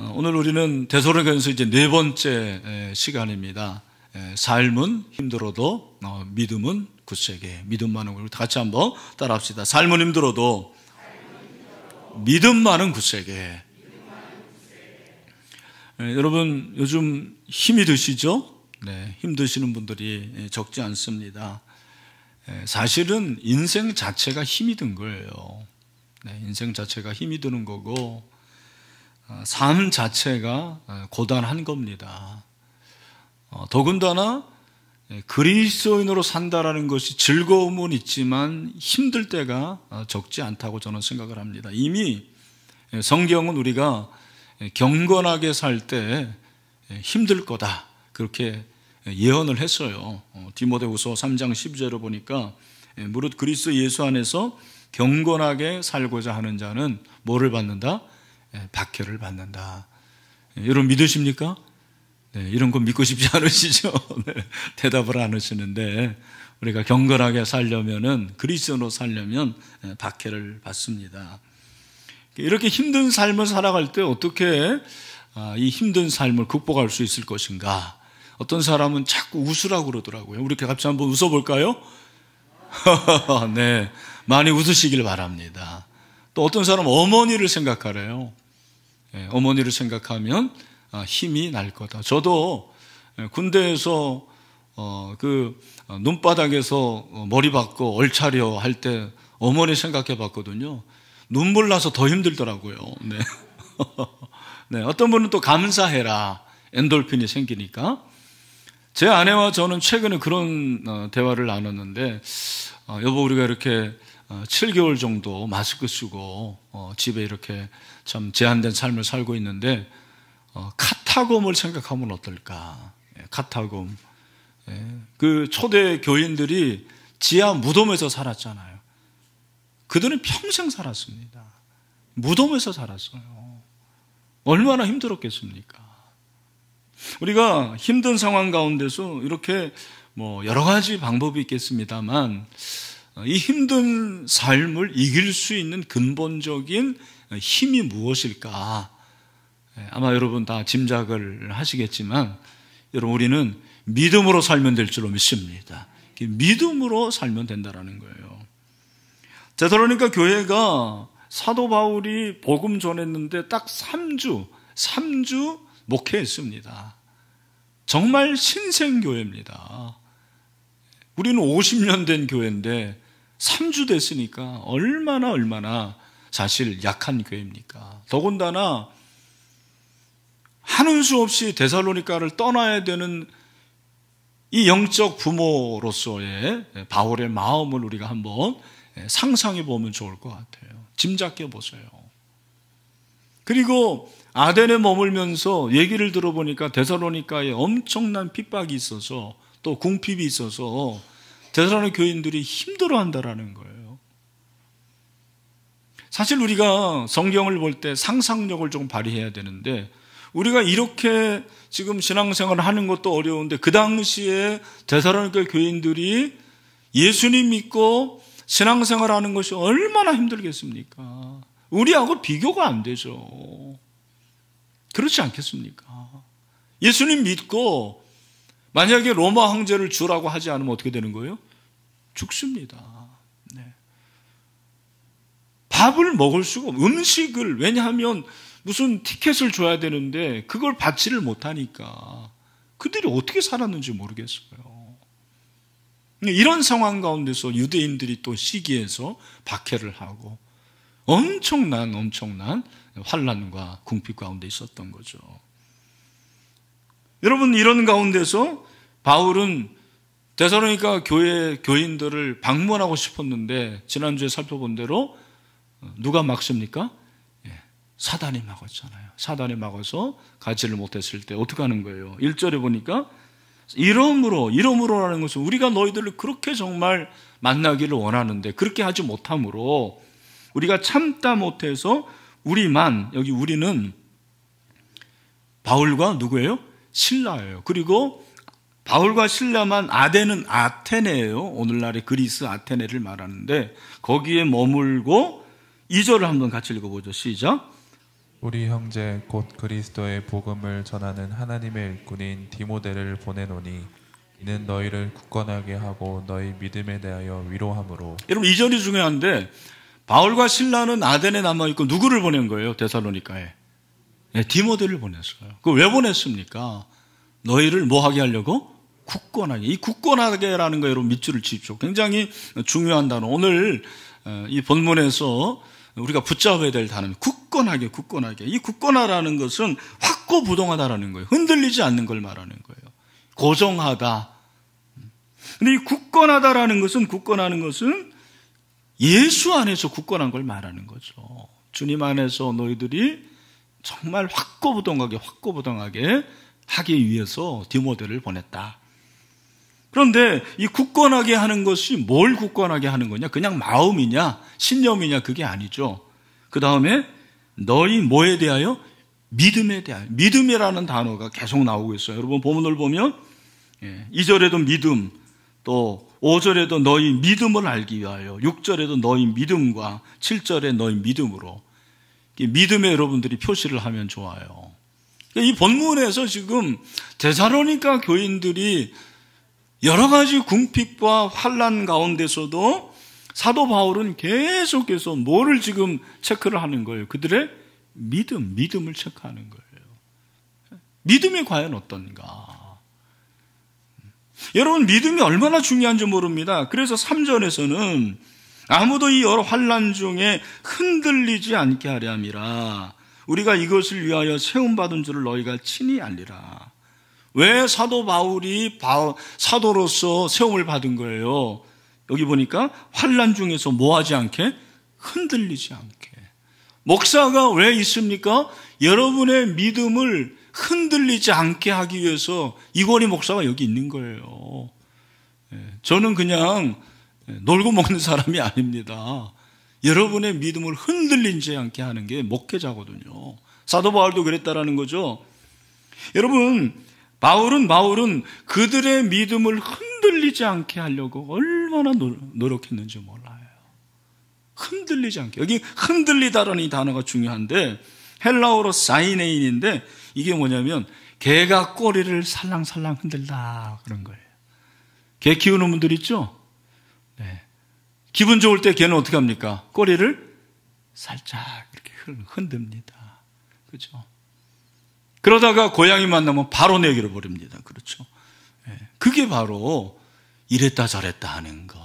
어, 오늘 우리는 대소로견서 이제 네 번째 시간입니다. 삶은 힘들어도 어, 믿음은 굳세게 믿음많은 우리 다 같이 한번 따라합시다. 삶은 힘들어도 믿음많은 굳세게. 여러분 요즘 힘이 드시죠? 네, 힘 드시는 분들이 적지 않습니다. 사실은 인생 자체가 힘이 든 거예요. 네, 인생 자체가 힘이 드는 거고 어, 삶 자체가 어, 고단한 겁니다. 어, 더군다나 예, 그리스도인으로 산다라는 것이 즐거움은 있지만 힘들 때가 적지 않다고 저는 생각을 합니다. 이미 예, 성경은 우리가 예, 경건하게 살 때 힘들 거다. 그렇게 예언을 했어요. 디모데후서 3장 10절을 보니까 무릇 그리스도 예수 안에서 경건하게 살고자 하는 자는 뭐를 받는다? 예, 박해를 받는다. 예, 여러분 믿으십니까? 네, 이런 거 믿고 싶지 않으시죠? 네, 대답을 안 하시는데 우리가 경건하게 살려면은 그리스도로 살려면 예, 박해를 받습니다. 이렇게 힘든 삶을 살아갈 때 어떻게 아, 이 힘든 삶을 극복할 수 있을 것인가? 어떤 사람은 자꾸 웃으라고 그러더라고요. 우리 이렇 같이 한번 웃어볼까요? 네, 많이 웃으시길 바랍니다. 또 어떤 사람은 어머니를 생각하래요. 예, 어머니를 생각하면 아, 힘이 날 거다. 저도 예, 군대에서 어, 그 어, 눈바닥에서 어, 머리 박고 얼차려 할 때 어머니 생각해 봤거든요. 눈물 나서 더 힘들더라고요. 네. 네. 어떤 분은 또 감사해라. 엔돌핀이 생기니까. 제 아내와 저는 최근에 그런 대화를 나눴는데, 여보, 우리가 이렇게 7개월 정도 마스크 쓰고 집에 이렇게 참 제한된 삶을 살고 있는데 어, 카타곰을 생각하면 어떨까? 예, 카타곰. 예, 그 초대 교인들이 지하 무덤에서 살았잖아요. 그들은 평생 살았습니다. 무덤에서 살았어요. 얼마나 힘들었겠습니까? 우리가 힘든 상황 가운데서 이렇게 뭐 여러 가지 방법이 있겠습니다만 어, 이 힘든 삶을 이길 수 있는 근본적인 힘이 무엇일까? 예, 아마 여러분 다 짐작을 하시겠지만 여러분 우리는 믿음으로 살면 될 줄로 믿습니다. 믿음으로 살면 된다라는 거예요. 되돌아니까 교회가 사도 바울이 복음 전했는데 딱 3주, 3주 목회했습니다. 정말 신생교회입니다. 우리는 50년 된 교회인데 3주 됐으니까 얼마나 얼마나 사실 약한 교회입니까? 더군다나 하는 수 없이 데살로니카를 떠나야 되는 이 영적 부모로서의 바울의 마음을 우리가 한번 상상해 보면 좋을 것 같아요. 짐작해 보세요. 그리고 아덴에 머물면서 얘기를 들어보니까 데살로니카에 엄청난 핍박이 있어서 또 궁핍이 있어서 데살로니 교인들이 힘들어한다라는 거예요. 사실 우리가 성경을 볼 때 상상력을 좀 발휘해야 되는데 우리가 이렇게 지금 신앙생활을 하는 것도 어려운데 그 당시에 대사로니까 교인들이 예수님 믿고 신앙생활 하는 것이 얼마나 힘들겠습니까? 우리하고 비교가 안 되죠. 그렇지 않겠습니까? 예수님 믿고 만약에 로마 황제를 주라고 하지 않으면 어떻게 되는 거예요? 죽습니다. 밥을 먹을 수가 없, 음식을, 왜냐하면 무슨 티켓을 줘야 되는데 그걸 받지를 못하니까 그들이 어떻게 살았는지 모르겠어요. 이런 상황 가운데서 유대인들이 또 시기에서 박해를 하고 엄청난 엄청난 환란과 궁핍 가운데 있었던 거죠. 여러분 이런 가운데서 바울은 대사로니까 교회 교인들을 방문하고 싶었는데 지난주에 살펴본 대로 누가 막습니까? 예, 사단이 막았잖아요. 사단이 막아서 가지를 못했을 때 어떻게 하는 거예요? 1절에 보니까 이러므로이러므로라는 것은 우리가 너희들을 그렇게 정말 만나기를 원하는데 그렇게 하지 못함으로 우리가 참다 못해서 우리만, 여기 우리는 바울과 누구예요? 신라예요. 그리고 바울과 신라만 아데는 아테네예요. 오늘날의 그리스 아테네를 말하는데 거기에 머물고 2절을 한번 같이 읽어보죠. 시작. 우리 형제 곧 그리스도의 복음을 전하는 하나님의 일꾼인 디모데를 보내노니 이는 너희를 굳건하게 하고 너희 믿음에 대하여 위로함으로 여러분 2절이 중요한데 바울과 신라는 아덴에 남아있고 누구를 보낸 거예요? 데살로니카에 네, 디모데를 보냈어요 그 왜 보냈습니까? 너희를 뭐하게 하려고? 굳건하게 이 굳건하게라는 거 여러분 밑줄을 치십시오 굉장히 중요한 단어 오늘 어, 이 본문에서 우리가 붙잡아야 될 단어는 굳건하게, 굳건하게. 이 굳건하라는 것은 확고부동하다라는 거예요. 흔들리지 않는 걸 말하는 거예요. 고정하다. 근데 이 굳건하다라는 것은 굳건하는 것은 예수 안에서 굳건한 걸 말하는 거죠. 주님 안에서 너희들이 정말 확고부동하게, 확고부동하게 하기 위해서 디모델을 보냈다. 그런데 이 굳건하게 하는 것이 뭘 굳건하게 하는 거냐? 그냥 마음이냐? 신념이냐? 그게 아니죠. 그 다음에 너희 뭐에 대하여? 믿음에 대하여. 믿음이라는 단어가 계속 나오고 있어요. 여러분 본문을 보면 2절에도 예, 믿음, 또 5절에도 너희 믿음을 알기 위하여, 6절에도 너희 믿음과 7절에 너희 믿음으로 믿음에 여러분들이 표시를 하면 좋아요. 그러니까 이 본문에서 지금 대사로니까 교인들이 여러 가지 궁핍과 환란 가운데서도 사도 바울은 계속해서 뭐를 지금 체크를 하는 거예요? 그들의 믿음, 믿음을 체크하는 거예요. 믿음이 과연 어떤가? 여러분 믿음이 얼마나 중요한지 모릅니다. 그래서 3전에서는 아무도 이 여러 환란 중에 흔들리지 않게 하려 함이라 우리가 이것을 위하여 세움 받은 줄을 너희가 친히 알리라. 왜 사도 바울이 바, 사도로서 세움을 받은 거예요? 여기 보니까 환란 중에서 뭐하지 않게 흔들리지 않게. 목사가 왜 있습니까? 여러분의 믿음을 흔들리지 않게 하기 위해서 이거리 목사가 여기 있는 거예요. 예, 저는 그냥 놀고 먹는 사람이 아닙니다. 여러분의 믿음을 흔들리지 않게 하는 게 목회자거든요. 사도 바울도 그랬다라는 거죠. 여러분 바울은 바울은 그들의 믿음을 흔들리지 않게 하려고 얼마나 노력했는지 몰라요. 흔들리지 않게. 여기 흔들리다라는 이 단어가 중요한데 헬라어로 사이네인인데 이게 뭐냐면 개가 꼬리를 살랑살랑 흔들다 그런 거예요. 개 키우는 분들 있죠? 네. 기분 좋을 때 개는 어떻게 합니까? 꼬리를 살짝 이렇게 흔듭니다. 그죠? 그러다가 고양이 만나면 바로 내기를 버립니다. 그렇죠. 예. 그게 바로 이랬다 저랬다 하는 거.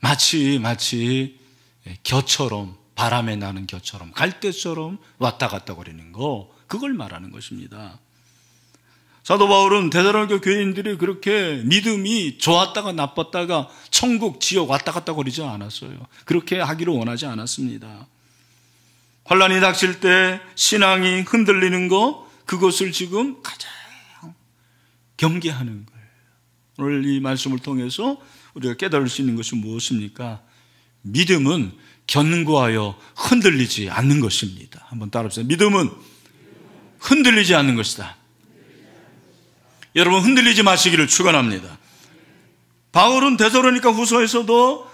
마치, 마치 예, 겨처럼, 바람에 나는 겨처럼, 갈대처럼 왔다 갔다 거리는 거. 그걸 말하는 것입니다. 사도 바울은 대단하게 교인들이 그렇게 믿음이 좋았다가 나빴다가 천국, 지옥 왔다 갔다 거리지 않았어요. 그렇게 하기를 원하지 않았습니다. 환란이 닥칠 때 신앙이 흔들리는 거 그것을 지금 가장 경계하는 거예요. 오늘 이 말씀을 통해서 우리가 깨달을 수 있는 것이 무엇입니까? 믿음은 견고하여 흔들리지 않는 것입니다. 한번 따라합시다. 믿음은 흔들리지 않는 것이다. 여러분 흔들리지 마시기를 축원합니다. 바울은 되돌아니까 후서에서도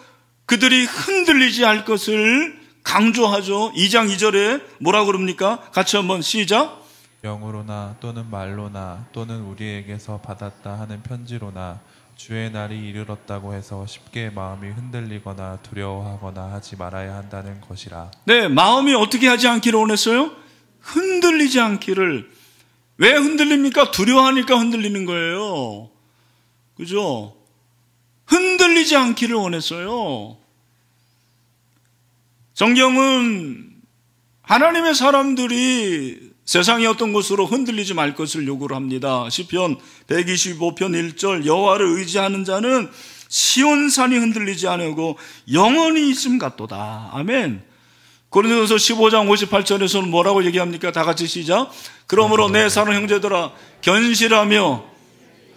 그들이 흔들리지 않을 것을 강조하죠. 2장 2절에 뭐라 그럽니까? 같이 한번 시작. 영으로나 또는 말로나 또는 우리에게서 받았다 하는 편지로나 주의 날이 이르렀다고 해서 쉽게 마음이 흔들리거나 두려워하거나 하지 말아야 한다는 것이라. 네, 마음이 어떻게 하지 않기를 원했어요? 흔들리지 않기를. 왜 흔들립니까? 두려워하니까 흔들리는 거예요. 그죠? 흔들리지 않기를 원했어요. 성경은 하나님의 사람들이 세상의 어떤 것으로 흔들리지 말 것을 요구를 합니다. 시편 125편 1절 여호와를 의지하는 자는 시온산이 흔들리지 않고 으 영원히 있음 같도다. 아멘. 고린도서 15장 58절에서는 뭐라고 얘기합니까? 다 같이 시작. 그러므로 내 사랑 형제들아 견실하며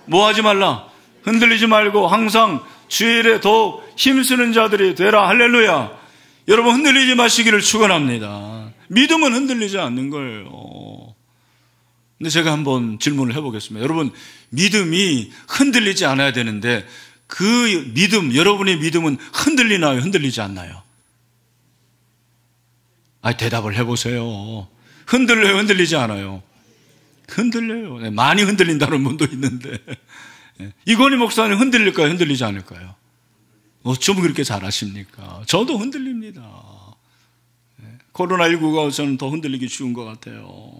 뭐하지 말라. 흔들리지 말고 항상 주일에 더욱 힘쓰는 자들이 되라. 할렐루야. 여러분 흔들리지 마시기를 축원합니다. 믿음은 흔들리지 않는 거예요. 근데 제가 한번 질문을 해보겠습니다. 여러분 믿음이 흔들리지 않아야 되는데 그 믿음 여러분의 믿음은 흔들리나요? 흔들리지 않나요? 아 대답을 해보세요. 흔들려요? 흔들리지 않아요? 흔들려요. 네, 많이 흔들린다는 분도 있는데 예. 이건희 목사는 흔들릴까요? 흔들리지 않을까요? 어쩜 그렇게 잘하십니까? 저도 흔들립니다. 코로나19가 저는 더 흔들리기 쉬운 것 같아요.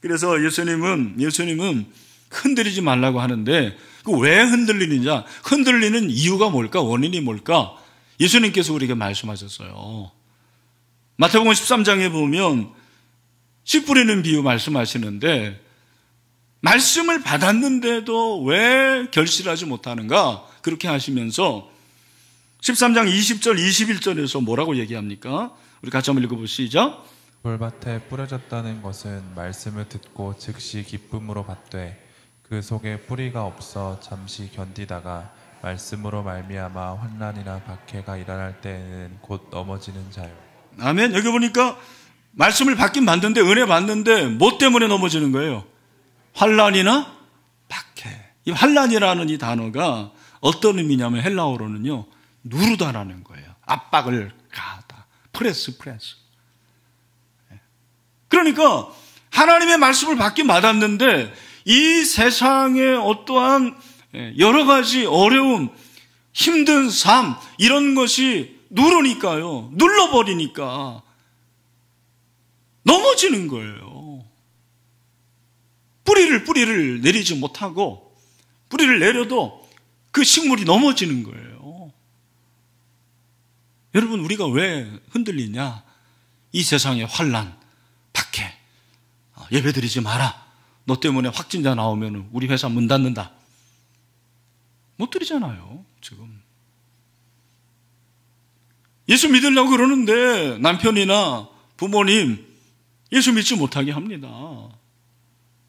그래서 예수님은, 예수님은 흔들리지 말라고 하는데, 그왜 흔들리느냐? 흔들리는 이유가 뭘까? 원인이 뭘까? 예수님께서 우리에게 말씀하셨어요. 마태복음 13장에 보면 씨 뿌리는 비유 말씀하시는데, 말씀을 받았는데도 왜 결실하지 못하는가? 그렇게 하시면서 13장 20절 21절에서 뭐라고 얘기합니까? 우리 같이 한번 읽어보 시죠 돌밭에 뿌려졌다는 것은 말씀을 듣고 즉시 기쁨으로 받되 그 속에 뿌리가 없어 잠시 견디다가 말씀으로 말미암아 환란이나 박해가 일어날 때에는 곧 넘어지는 자요. 아멘. 여기 보니까 말씀을 받긴 받는데 은혜 받는데 뭐 때문에 넘어지는 거예요? 환란이나 박해. 이 환란이라는 이 단어가 어떤 의미냐면 헬라어로는요. 누르다라는 거예요. 압박을 가하다. 프레스, 프레스. 예. 그러니까 하나님의 말씀을 받기 마았는데 이세상에 어떠한 예, 여러 가지 어려움, 힘든 삶, 이런 것이 누르니까요. 눌러버리니까 넘어지는 거예요. 뿌리를, 뿌리를 내리지 못하고 뿌리를 내려도 그 식물이 넘어지는 거예요. 여러분 우리가 왜 흔들리냐? 이 세상의 환란, 박해, 어, 예배드리지 마라. 너 때문에 확진자 나오면 우리 회사 문 닫는다. 못 드리잖아요, 지금. 예수 믿으려고 그러는데 남편이나 부모님 예수 믿지 못하게 합니다.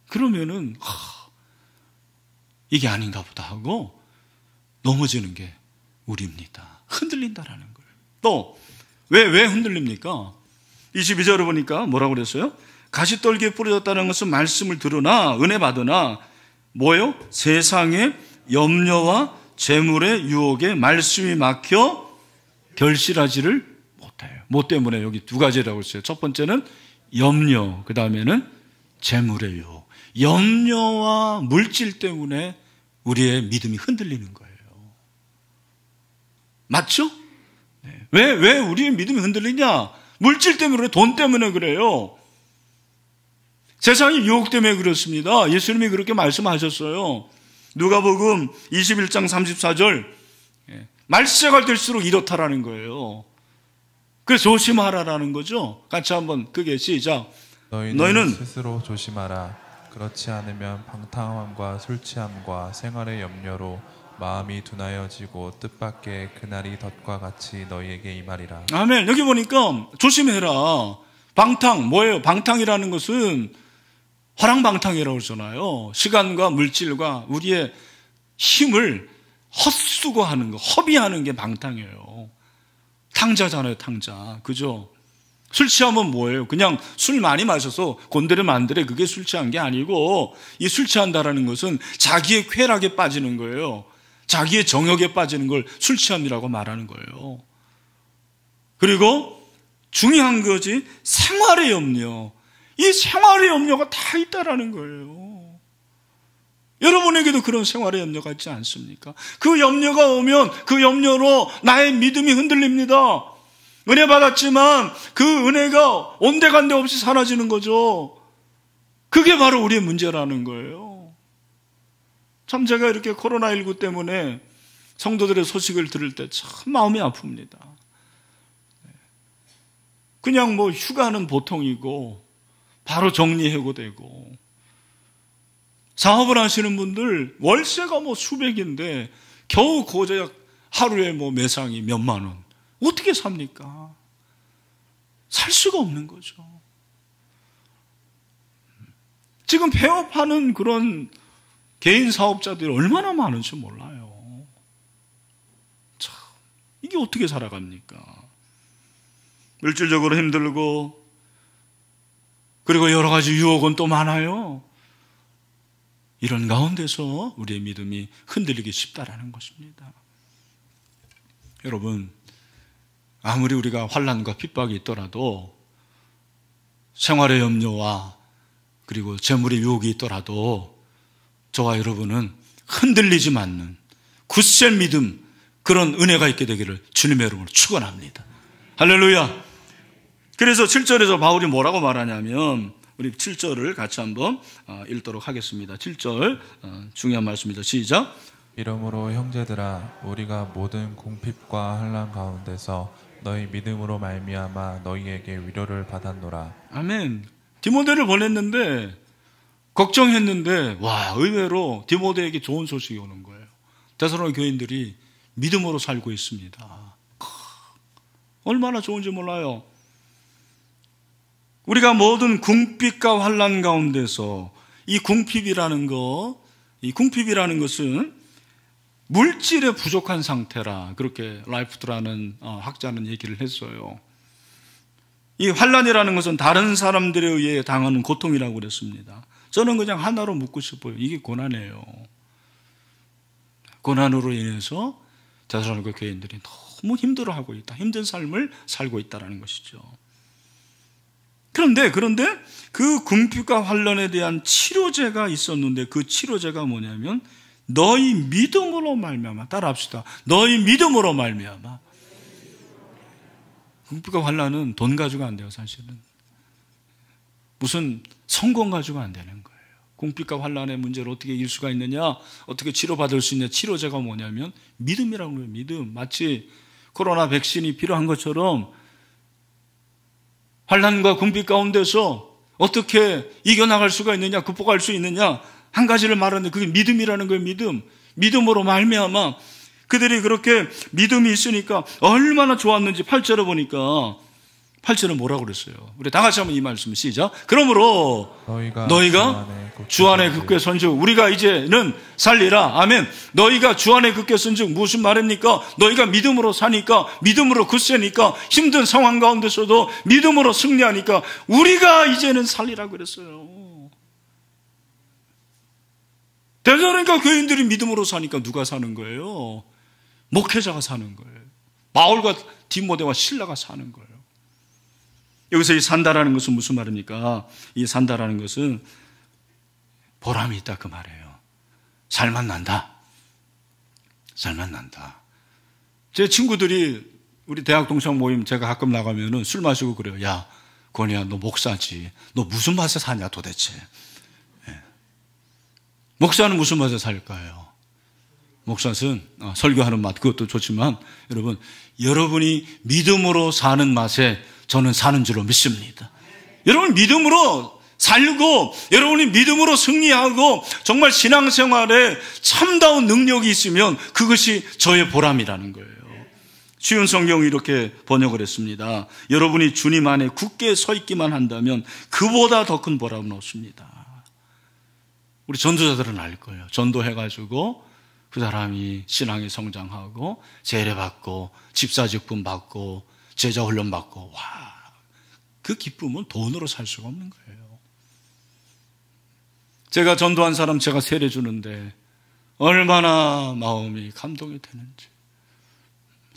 그러면은, 하, 이게 아닌가 보다 하고 넘어지는 게 우리입니다. 흔들린다라는 또, 왜, 왜 흔들립니까? 22절을 보니까 뭐라고 그랬어요? 가시떨기에 뿌려졌다는 것은 말씀을 들으나, 은혜 받으나, 뭐요? 세상의 염려와 재물의 유혹에 말씀이 막혀 결실하지를 못해요. 뭐 때문에 여기 두 가지라고 했어요. 첫 번째는 염려, 그 다음에는 재물의 유혹. 염려와 물질 때문에 우리의 믿음이 흔들리는 거예요. 맞죠? 왜, 왜 우리의 믿음이 흔들리냐? 물질 때문에 그래, 돈 때문에 그래요. 세상이 유혹 때문에 그렇습니다. 예수님이 그렇게 말씀하셨어요. 누가복음 21장 34절 예, 말세가 될수록 이렇다라는 거예요. 그래서 조심하라라는 거죠. 같이 한번 그게 시작. 너희는, 너희는, 스스로 조심하라. 그렇지 않으면 방탕함과 술취함과 생활의 염려로 마음이 둔하여지고 뜻밖의 그날이 덫과 같이 너희에게 임하리라. 아멘. 여기 보니까 조심해라. 방탕 뭐예요? 방탕이라는 것은 허랑방탕이라고 그러잖아요. 시간과 물질과 우리의 힘을 헛수고하는 거, 허비하는 게 방탕이에요. 탕자잖아요, 탕자. 그죠? 술 취하면 뭐예요? 그냥 술 많이 마셔서 곤드레 만드레 그게 술 취한 게 아니고 이 술 취한다라는 것은 자기의 쾌락에 빠지는 거예요. 자기의 정욕에 빠지는 걸 술 취함이라고 말하는 거예요. 그리고 중요한 거지 생활의 염려. 이 생활의 염려가 다 있다라는 거예요. 여러분에게도 그런 생활의 염려가 있지 않습니까? 그 염려가 오면 그 염려로 나의 믿음이 흔들립니다. 은혜 받았지만 그 은혜가 온데간데 없이 사라지는 거죠. 그게 바로 우리의 문제라는 거예요. 참 제가 이렇게 코로나19 때문에 성도들의 소식을 들을 때 참 마음이 아픕니다. 그냥 뭐 휴가는 보통이고 바로 정리해고되고 사업을 하시는 분들 월세가 뭐 수백인데 겨우 고작 하루에 뭐 매상이 몇만 원 어떻게 삽니까? 살 수가 없는 거죠. 지금 폐업하는 그런 개인 사업자들이 얼마나 많은지 몰라요. 참, 이게 어떻게 살아갑니까? 물질적으로 힘들고, 그리고 여러 가지 유혹은 또 많아요. 이런 가운데서 우리의 믿음이 흔들리기 쉽다라는 것입니다. 여러분, 아무리 우리가 환란과 핍박이 있더라도 생활의 염려와 그리고 재물의 유혹이 있더라도 저와 여러분은 흔들리지 않는 굳센 믿음 그런 은혜가 있게 되기를 주님의 이름으로 축원합니다. 할렐루야. 그래서 7절에서 바울이 뭐라고 말하냐면 우리 7절을 같이 한번 어, 읽도록 하겠습니다. 7절 어, 중요한 말씀이죠다 시작. 이러므로 형제들아 우리가 모든 궁핍과 한란 가운데서 너희 믿음으로 말미암아 너희에게 위로를 받았노라. 아멘. 디모데를 보냈는데 걱정했는데 와 의외로 디모데에게 좋은 소식이 오는 거예요. 대사로니 교인들이 믿음으로 살고 있습니다. 아, 얼마나 좋은지 몰라요. 우리가 모든 궁핍과 환란 가운데서 이 궁핍이라는 거, 이 궁핍이라는 것은 물질에 부족한 상태라 그렇게 라이프트라는 어, 학자는 얘기를 했어요. 이 환란이라는 것은 다른 사람들에 의해 당하는 고통이라고 그랬습니다. 저는 그냥 하나로 묻고 싶어요. 이게 고난이에요. 고난으로 인해서 대사람과 교인들이 너무 힘들어하고 있다. 힘든 삶을 살고 있다는 것이죠. 그런데 그런데 그 궁핍과 환란에 대한 치료제가 있었는데 그 치료제가 뭐냐면 너희 믿음으로 말미암아 따라합시다. 너희 믿음으로 말미암아. 궁핍과 환란은 돈 가지고 안 돼요, 사실은. 무슨 성공 가지고 안 되는 거예요. 공핍과 환란의 문제를 어떻게 이길 수가 있느냐? 어떻게 치료받을 수 있냐? 치료제가 뭐냐면 믿음이라고 해요. 믿음. 마치 코로나 백신이 필요한 것처럼 환란과 궁핍 가운데서 어떻게 이겨나갈 수가 있느냐, 극복할 수 있느냐 한 가지를 말하는데 그게 믿음이라는 거예요. 믿음. 믿음으로 말미암아 그들이 그렇게 믿음이 있으니까 얼마나 좋았는지 8절을 보니까 8절은 뭐라고 그랬어요? 우리 다 같이 한번 이 말씀 시작. 그러므로 너희가, 너희가 주 안에 굳게 선즉 우리가 이제는 살리라. 아멘. 너희가 주 안에 굳게 선즉 무슨 말입니까? 너희가 믿음으로 사니까 믿음으로 굳세니까 힘든 상황 가운데서도 믿음으로 승리하니까 우리가 이제는 살리라 그랬어요. 대단하니까 교인들이 믿음으로 사니까 누가 사는 거예요? 목회자가 사는 거예요. 마울과 디모데와 신라가 사는 거예요. 여기서 이 산다라는 것은 무슨 말입니까? 이 산다라는 것은 보람이 있다 그 말이에요. 살만 난다. 살만 난다. 제 친구들이 우리 대학 동창 모임 제가 가끔 나가면은 술 마시고 그래요. 야, 권이야, 너 목사지. 너 무슨 맛에 사냐 도대체. 예. 목사는 무슨 맛에 살까요? 목사는 어, 설교하는 맛 그것도 좋지만 여러분 여러분이 믿음으로 사는 맛에 저는 사는 줄로 믿습니다. 여러분 믿음으로 살고 여러분이 믿음으로 승리하고 정말 신앙생활에 참다운 능력이 있으면 그것이 저의 보람이라는 거예요. 쉬운 성경이 이렇게 번역을 했습니다. 여러분이 주님 안에 굳게 서 있기만 한다면 그보다 더 큰 보람은 없습니다. 우리 전도자들은 알 거예요. 전도해가지고 그 사람이 신앙에 성장하고 세례받고 집사직분 받고 제자 훈련 받고 와. 그 기쁨은 돈으로 살 수가 없는 거예요. 제가 전도한 사람 제가 세례 주는데 얼마나 마음이 감동이 되는지.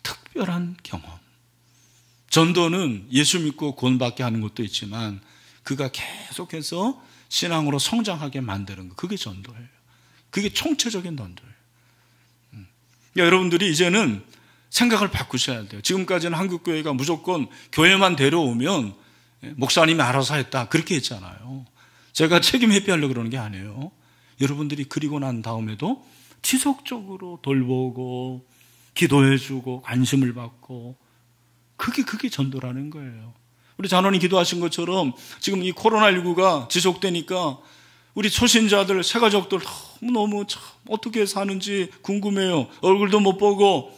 특별한 경험. 전도는 예수 믿고 구원받게 하는 것도 있지만 그가 계속해서 신앙으로 성장하게 만드는 것. 그게 전도예요. 그게 총체적인 전도예요. 그러니까 여러분들이 이제는 생각을 바꾸셔야 돼요. 지금까지는 한국 교회가 무조건 교회만 데려오면 예, 목사님이 알아서 했다 그렇게 했잖아요. 제가 책임 회피하려고 그러는 게 아니에요. 여러분들이 그리고 난 다음에도 지속적으로 돌보고 기도해주고 관심을 받고 그게 그게 전도라는 거예요. 우리 자원이 기도하신 것처럼 지금 이 코로나19가 지속되니까 우리 초신자들, 세가족들 너무너무 참 어떻게 사는지 궁금해요. 얼굴도 못 보고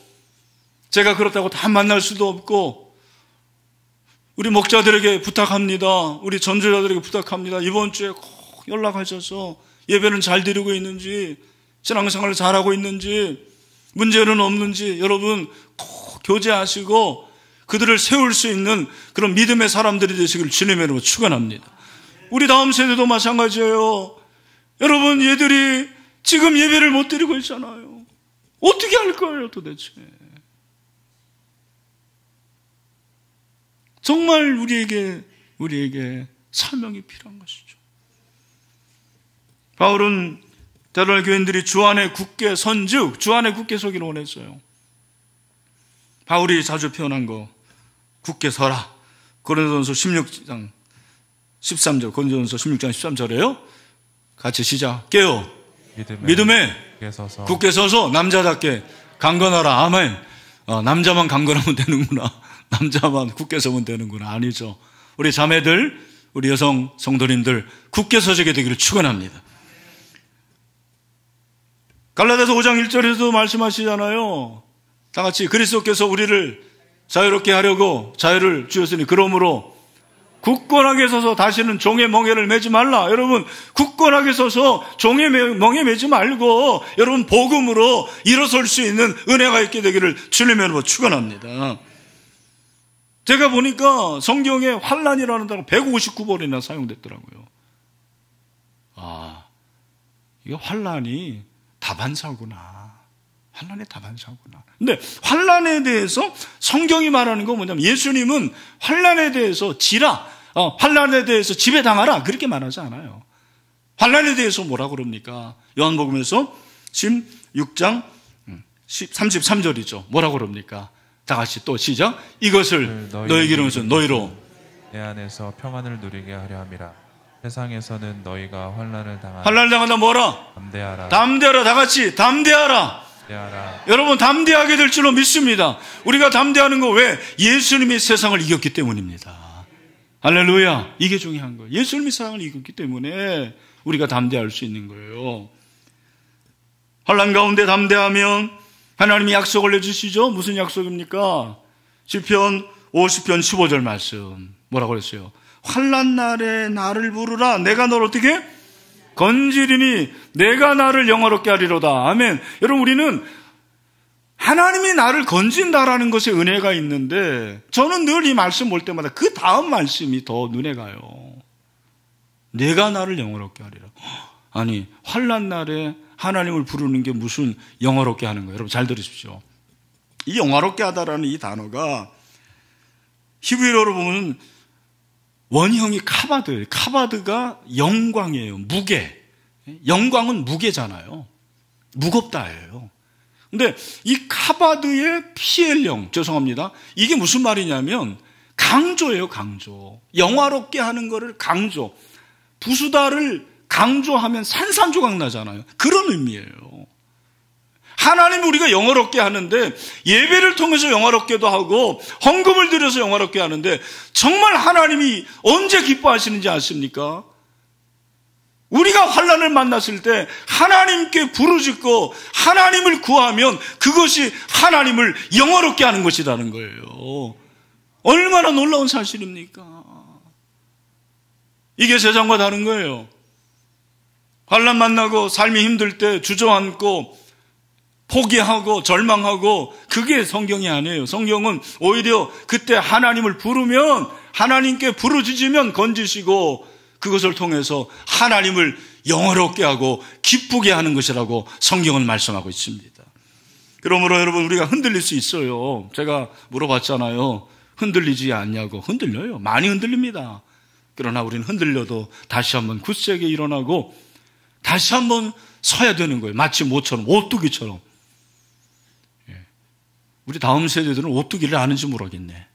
제가 그렇다고 다 만날 수도 없고 우리 목자들에게 부탁합니다. 우리 전조자들에게 부탁합니다. 이번 주에 꼭 연락하셔서 예배는 잘 드리고 있는지 신앙생활을 잘하고 있는지 문제는 없는지 여러분 꼭 교제하시고 그들을 세울 수 있는 그런 믿음의 사람들이 되시길 주님의 이로추원합니다 우리 다음 세대도 마찬가지예요. 여러분 얘들이 지금 예배를 못 드리고 있잖아요. 어떻게 할 거예요 도대체? 정말 우리에게 우리에게 사명이 필요한 것이죠. 바울은 대로할 교인들이 주 안에 굳게 선즉 주 안에 굳게 서기를 원했어요. 바울이 자주 표현한 거 굳게 서라. 고린도전서 16장 13절 고린도전서 16장 13절에요. 같이 시작. 깨요. 믿음에, 믿음에 굳게, 서서. 굳게 서서 남자답게 강건하라. 아멘. 어, 남자만 강건하면 되는구나. 남자만 굳게 서면 되는구나. 아니죠. 우리 자매들, 우리 여성 성도님들 굳게 서지게 되기를 축원합니다. 갈라디아서 5장 1절에도 말씀하시잖아요. 다 같이 그리스도께서 우리를 자유롭게 하려고 자유를 주셨으니 그러므로 굳건하게 서서 다시는 종의 멍에를 매지 말라. 여러분, 굳건하게 서서 종의 멍에 매지 말고 여러분 복음으로 일어설 수 있는 은혜가 있게 되기를 주님의 이름으로 축원합니다. 제가 보니까 성경에 환란이라는 단어 159번이나 사용됐더라고요. 아, 이게 환란이 다반사구나. 환란의 다반사구나. 근데 환란에 대해서 성경이 말하는 건 뭐냐면 예수님은 환란에 대해서 지라, 어, 환란에 대해서 지배당하라 그렇게 말하지 않아요. 환란에 대해서 뭐라 그럽니까? 요한복음에서 16장 33절이죠. 음, 뭐라 그럽니까? 다 같이 또 시작. 이것을 네, 너희에게로 이면서 너희로 내 안에서 평안을 누리게 하려 함이라. 세상에서는 너희가 환란을 당하 환란을 당한다 뭐라? 담대하라. 담대하라. 다 같이 담대하라. 담대하라. 여러분 담대하게 될 줄로 믿습니다. 우리가 담대하는 거 왜? 예수님이 세상을 이겼기 때문입니다. 할렐루야. 이게 중요한 거예요. 예수님이 세상을 이겼기 때문에 우리가 담대할 수 있는 거예요. 환란 가운데 담대하면 하나님이 약속을 해주시죠? 무슨 약속입니까? 1 0편 50편 15절 말씀 뭐라고 그랬어요? 환란 날에 나를 부르라 내가 너를 어떻게? 건지리니 내가 나를 영화롭게 하리로다 아멘 여러분 우리는 하나님이 나를 건진다라는 것에 은혜가 있는데 저는 늘 이 말씀 볼 때마다 그 다음 말씀이 더 눈에 가요 내가 나를 영화롭게 하리라 아니 환란 날에 하나님을 부르는 게 무슨 영화롭게 하는 거예요. 여러분 잘 들으십시오. 이 영화롭게 하다라는 이 단어가 히브리어로 보면 원형이 카바드, 카바드가 영광이에요. 무게. 영광은 무게잖아요. 무겁다예요. 근데 이 카바드의 피엘령, 죄송합니다. 이게 무슨 말이냐면 강조예요, 강조. 영화롭게 하는 거를 강조. 부수다를 강조하면 산산조각 나잖아요. 그런 의미예요. 하나님 우리가 영화롭게 하는데 예배를 통해서 영화롭게도 하고 헌금을 들여서 영화롭게 하는데 정말 하나님이 언제 기뻐하시는지 아십니까? 우리가 환란을 만났을 때 하나님께 부르짖고 하나님을 구하면 그것이 하나님을 영화롭게 하는 것이라는 거예요. 얼마나 놀라운 사실입니까? 이게 세상과 다른 거예요. 환란 만나고 삶이 힘들 때 주저앉고 포기하고 절망하고 그게 성경이 아니에요. 성경은 오히려 그때 하나님을 부르면 하나님께 부르짖으면 건지시고 그것을 통해서 하나님을 영어롭게 하고 기쁘게 하는 것이라고 성경은 말씀하고 있습니다. 그러므로 여러분 우리가 흔들릴 수 있어요. 제가 물어봤잖아요. 흔들리지 않냐고. 흔들려요. 많이 흔들립니다. 그러나 우리는 흔들려도 다시 한번 굳세게 일어나고 다시 한번 서야 되는 거예요. 마치 모처럼, 오뚜기처럼. 예. 우리 다음 세대들은 오뚜기를 아는지 모르겠네.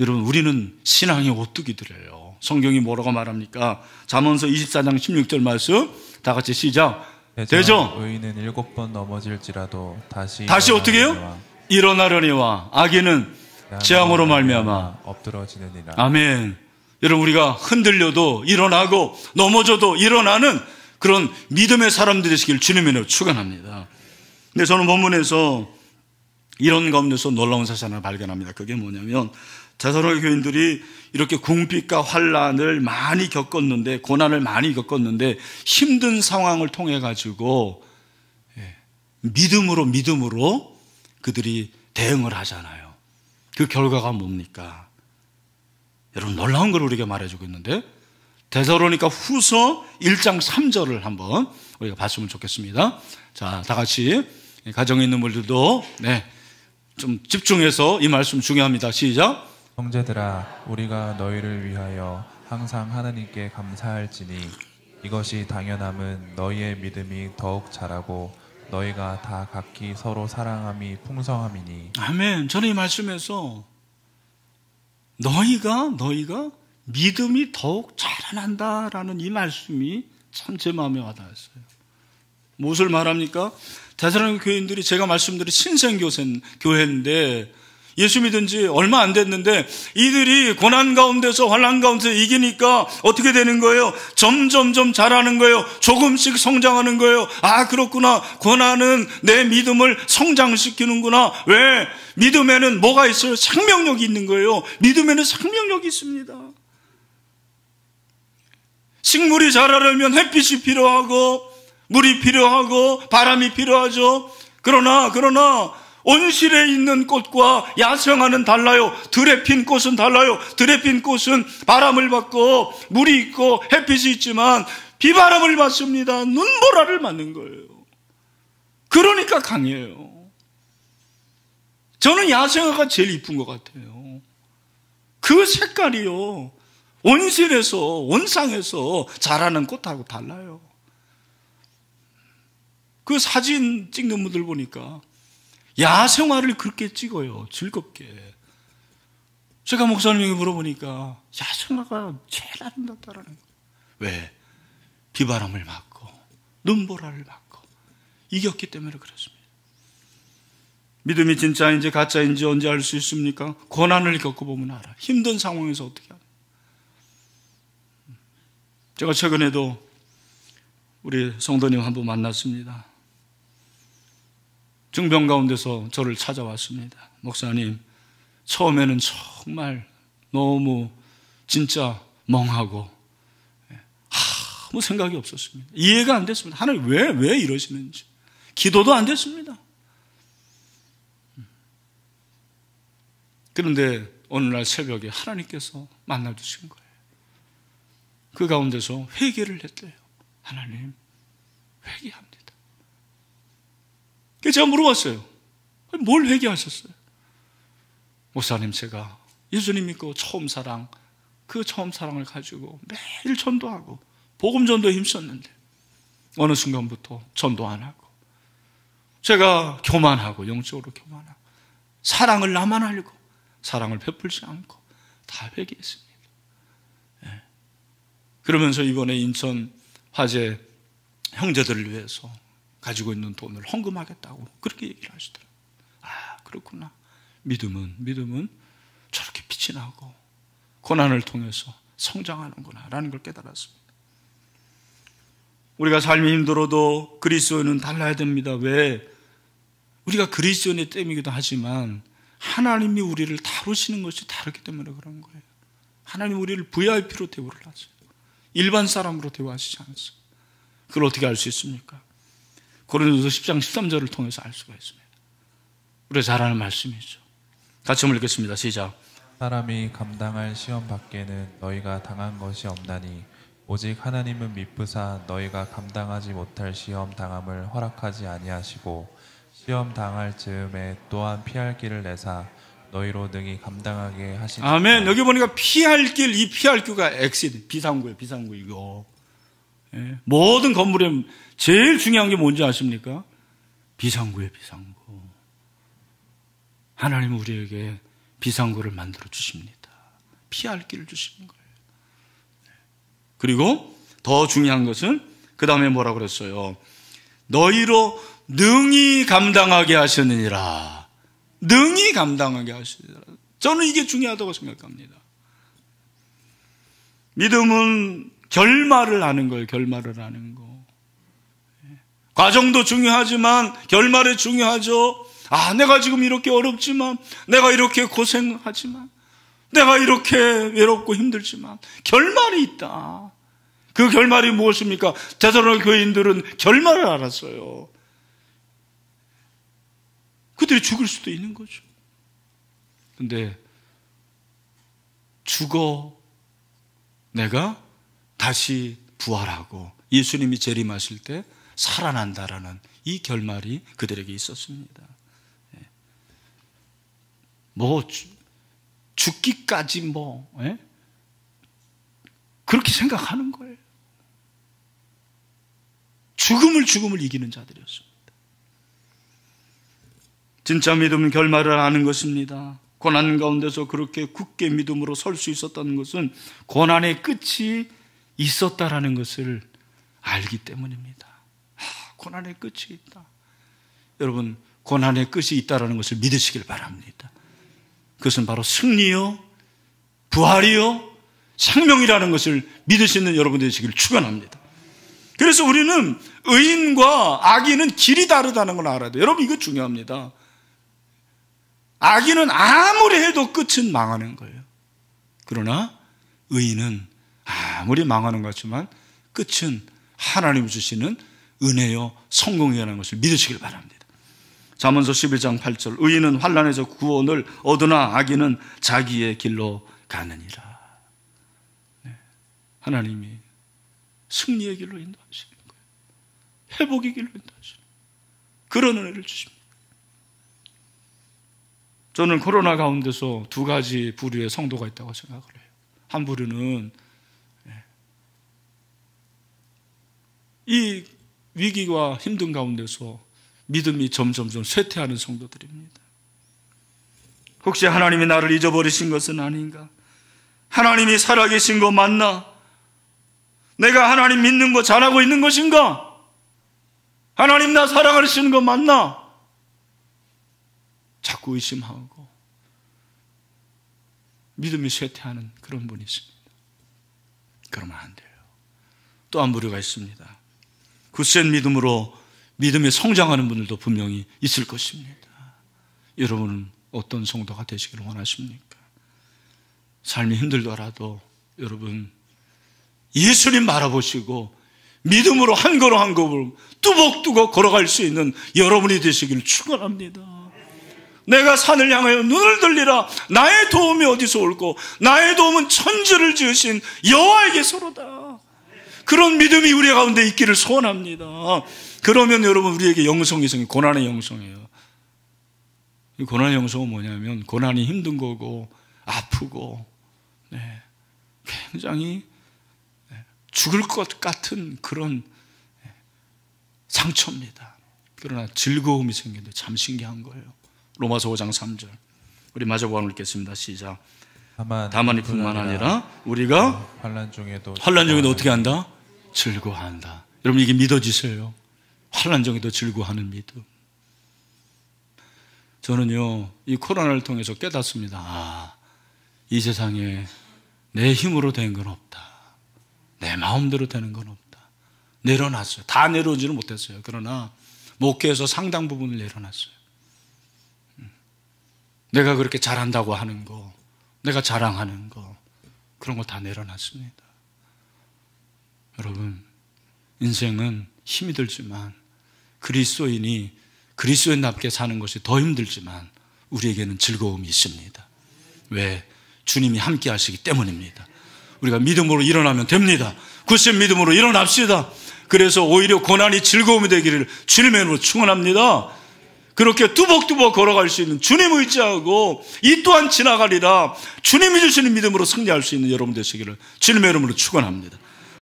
여러분, 우리는 신앙의 오뚜기들이에요. 성경이 뭐라고 말합니까? 잠언서 24장 16절 말씀 다 같이 시작. 네, 되죠? 의인은 일곱 번 넘어질지라도 다시 다시 어떻게 해요? 일어나려니와 악인은 재앙으로 말미암아 엎드러지느니라. 아멘. 여러분 우리가 흔들려도 일어나고 넘어져도 일어나는 그런 믿음의 사람들 되시길 주님의 으로 축원합니다. 근데 저는 본문에서 이런 가운데서 놀라운 사실 하나 발견합니다. 그게 뭐냐면 자살의 교인들이 이렇게 궁핍과 환란을 많이 겪었는데 고난을 많이 겪었는데 힘든 상황을 통해 가지고 예, 믿음으로 믿음으로 그들이 대응을 하잖아요. 그 결과가 뭡니까? 여러분 놀라운 걸 우리에게 말해주고 있는데 대서로니까 후서 1장 3절을 한번 우리가 봤으면 좋겠습니다. 자, 다 같이 가정에 있는 분들도 네. 좀 집중해서 이 말씀 중요합니다. 시작. 형제들아 우리가 너희를 위하여 항상 하나님께 감사할지니 이것이 당연함은 너희의 믿음이 더욱 자라고 너희가 다 각기 서로 사랑함이 풍성함이니 아멘. 저는 이 말씀에서 너희가 너희가 믿음이 더욱 자라난다라는 이 말씀이 참 제 마음에 와닿았어요. 무엇을 말합니까? 대사랑 교인들이 제가 말씀드린 신생교회인데 예수 믿은 지 얼마 안 됐는데 이들이 고난 가운데서 환란 가운데서 이기니까 어떻게 되는 거예요? 점점점 자라는 거예요. 조금씩 성장하는 거예요. 아 그렇구나. 고난은 내 믿음을 성장시키는구나. 왜? 믿음에는 뭐가 있어요? 생명력이 있는 거예요. 믿음에는 생명력이 있습니다. 식물이 자라려면 햇빛이 필요하고 물이 필요하고 바람이 필요하죠. 그러나 그러나 온실에 있는 꽃과 야생화는 달라요. 들에 핀 꽃은 달라요. 들에 핀 꽃은 바람을 받고 물이 있고 햇빛이 있지만 비바람을 받습니다 눈보라를 맞는 거예요. 그러니까 강해요. 저는 야생화가 제일 이쁜 것 같아요. 그 색깔이요. 온실에서 온상에서 자라는 꽃하고 달라요. 그 사진 찍는 분들 보니까 야생화를 그렇게 찍어요. 즐겁게. 제가 목사님에게 물어보니까 야생화가 제일 아름답다라는 거예요. 왜? 비바람을 맞고 눈보라를 맞고 이겼기 때문에 그렇습니다. 믿음이 진짜인지 가짜인지 언제 알 수 있습니까? 고난을 겪어보면 알아. 힘든 상황에서 어떻게 알아? 제가 최근에도 우리 성도님 한 분 만났습니다. 중병 가운데서 저를 찾아왔습니다. 목사님, 처음에는 정말 너무 진짜 멍하고 예, 아무 생각이 없었습니다. 이해가 안 됐습니다. 하나님 왜, 왜 이러시는지. 기도도 안 됐습니다. 그런데 어느 날 새벽에 하나님께서 만나주신 거예요. 그 가운데서 회개를 했대요. 하나님, 회개합니다. 제가 물어봤어요. 뭘 회개하셨어요? 목사님, 제가 예수님 믿고 처음 사랑, 그 처음 사랑을 가지고 매일 전도하고, 복음 전도에 힘썼는데, 어느 순간부터 전도 안 하고, 제가 교만하고, 영적으로 교만하고, 사랑을 나만 알고, 사랑을 베풀지 않고, 다 회개했어요. 그러면서 이번에 인천 화재 형제들을 위해서 가지고 있는 돈을 헌금하겠다고 그렇게 얘기를 하시더라고요. 아, 그렇구나. 믿음은, 믿음은 저렇게 빛이 나고 고난을 통해서 성장하는구나. 라는 걸 깨달았습니다. 우리가 삶이 힘들어도 그리스도인 달라야 됩니다. 왜? 우리가 그리스도인의 땜이기도 하지만 하나님이 우리를 다루시는 것이 다르기 때문에 그런 거예요. 하나님 우리를 VIP로 대우를 하세요. 일반 사람으로 대우하시지않습니다 그걸 어떻게 알 수 있습니까? 고린도서 10장 13절을 통해서 알 수가 있습니다. 우리 잘하는 말씀이죠. 같이 한번 읽겠습니다. 시작. 사람이 감당할 시험 밖에는 너희가 당한 것이 없나니 오직 하나님은 미쁘사 너희가 감당하지 못할 시험 당함을 허락하지 아니하시고 시험 당할 즈음에 또한 피할 길을 내사 너희로 능히 감당하게 하시니 아멘. 여기 보니까 피할 길, 이 피할 길과 엑시드, 비상구예요. 비상구 이거. 예. 모든 건물에 제일 중요한 게 뭔지 아십니까? 비상구예요. 비상구. 하나님 우리에게 비상구를 만들어 주십니다. 피할 길을 주시는 거예요. 네. 그리고 더 중요한 것은 그 다음에 뭐라 그랬어요? 너희로 능히 감당하게 하셨느니라. 능히 감당하게 하시더라. 저는 이게 중요하다고 생각합니다. 믿음은 결말을 아는 거예요. 결말을 아는 거. 예. 과정도 중요하지만 결말이 중요하죠. 아, 내가 지금 이렇게 어렵지만, 내가 이렇게 고생하지만, 내가 이렇게 외롭고 힘들지만 결말이 있다. 그 결말이 무엇입니까? 대사로 교인들은 결말을 알았어요. 그들이 죽을 수도 있는 거죠. 근데 죽어 내가 다시 부활하고 예수님이 재림하실 때 살아난다라는 이 결말이 그들에게 있었습니다. 예. 뭐 죽기까지 뭐 에? 예? 그렇게 생각하는 거예요. 죽음을 죽음을 이기는 자들이었습 진짜 믿음 은 결말을 아는 것입니다. 고난 가운데서 그렇게 굳게 믿음으로 설 수 있었다는 것은 고난의 끝이 있었다라는 것을 알기 때문입니다. 아, 고난의 끝이 있다. 여러분, 고난의 끝이 있다라는 것을 믿으시길 바랍니다. 그것은 바로 승리요, 부활이요, 생명이라는 것을 믿으시는 여러분 되시길 축원합니다. 그래서 우리는 의인과 악인은 길이 다르다는 걸 알아야 돼요. 여러분 이거 중요합니다. 악인은 아무리 해도 끝은 망하는 거예요. 그러나 의인은 아무리 망하는 것 같지만 끝은 하나님 주시는 은혜요 성공이라는 것을 믿으시길 바랍니다. 잠언서 11장 8절 의인은 환란에서 구원을 얻으나 악인은 자기의 길로 가느니라. 네. 하나님이 승리의 길로 인도하시는 거예요. 회복의 길로 인도하시는 거예요. 그런 은혜를 주십니다. 저는 코로나 가운데서 두 가지 부류의 성도가 있다고 생각을 해요. 한 부류는 예. 이 위기와 힘든 가운데서 믿음이 점점점 쇠퇴하는 성도들입니다. 혹시 하나님이 나를 잊어버리신 것은 아닌가? 하나님이 살아계신 거 맞나? 내가 하나님 믿는 거 잘하고 있는 것인가? 하나님 나 사랑하시는 거 맞나? 자꾸 의심하고 믿음이 쇠퇴하는 그런 분이 있습니다. 그러면 안 돼요. 또한 부류가 있습니다. 굳센 믿음으로 믿음이 성장하는 분들도 분명히 있을 것입니다. 여러분은 어떤 성도가 되시기를 원하십니까? 삶이 힘들더라도 여러분 예수님 바라보시고 믿음으로 한 걸음 한 걸음 뚜벅뚜벅 걸어갈 수 있는 여러분이 되시기를 축원합니다. 내가 산을 향하여 눈을 들리라 나의 도움이 어디서 올고 나의 도움은 천지를 지으신 여호와에게서로다. 그런 믿음이 우리 가운데 있기를 소원합니다. 그러면 여러분 우리에게 영성이 생긴 고난의 영성이에요. 고난의 영성은 뭐냐면 고난이 힘든 거고 아프고 네, 굉장히 네, 죽을 것 같은 그런 네, 상처입니다. 그러나 즐거움이 생긴데 참 신기한 거예요. 로마서 5장 3절. 우리 마저 보함을 읽겠습니다. 시작. 다만, 다만이 뿐만 아니라 우리가 어, 환란 중에도 환란 중에도 어떻게 한다? 즐거워한다. 여러분 이게 믿어지세요. 환란 중에도 즐거워하는 믿음. 저는요 이 코로나를 통해서 깨닫습니다. 아, 이 세상에 내 힘으로 된 건 없다. 내 마음대로 되는 건 없다. 내려놨어요. 다 내려오지는 못했어요. 그러나 목회에서 상당 부분을 내려놨어요. 내가 그렇게 잘한다고 하는 거, 내가 자랑하는 거, 그런 거 다 내려놨습니다. 여러분, 인생은 힘이 들지만 그리스도인이 그리스도인답게 사는 것이 더 힘들지만 우리에게는 즐거움이 있습니다. 왜? 주님이 함께 하시기 때문입니다. 우리가 믿음으로 일어나면 됩니다. 굳센 믿음으로 일어납시다. 그래서 오히려 고난이 즐거움이 되기를 주님의 이름으로 충원합니다. 그렇게 두벅두벅 걸어갈 수 있는 주님 의지하고 이 또한 지나가리라 주님이 주시는 믿음으로 승리할 수 있는 여러분 되시기를 주님의 이름으로 축원합니다.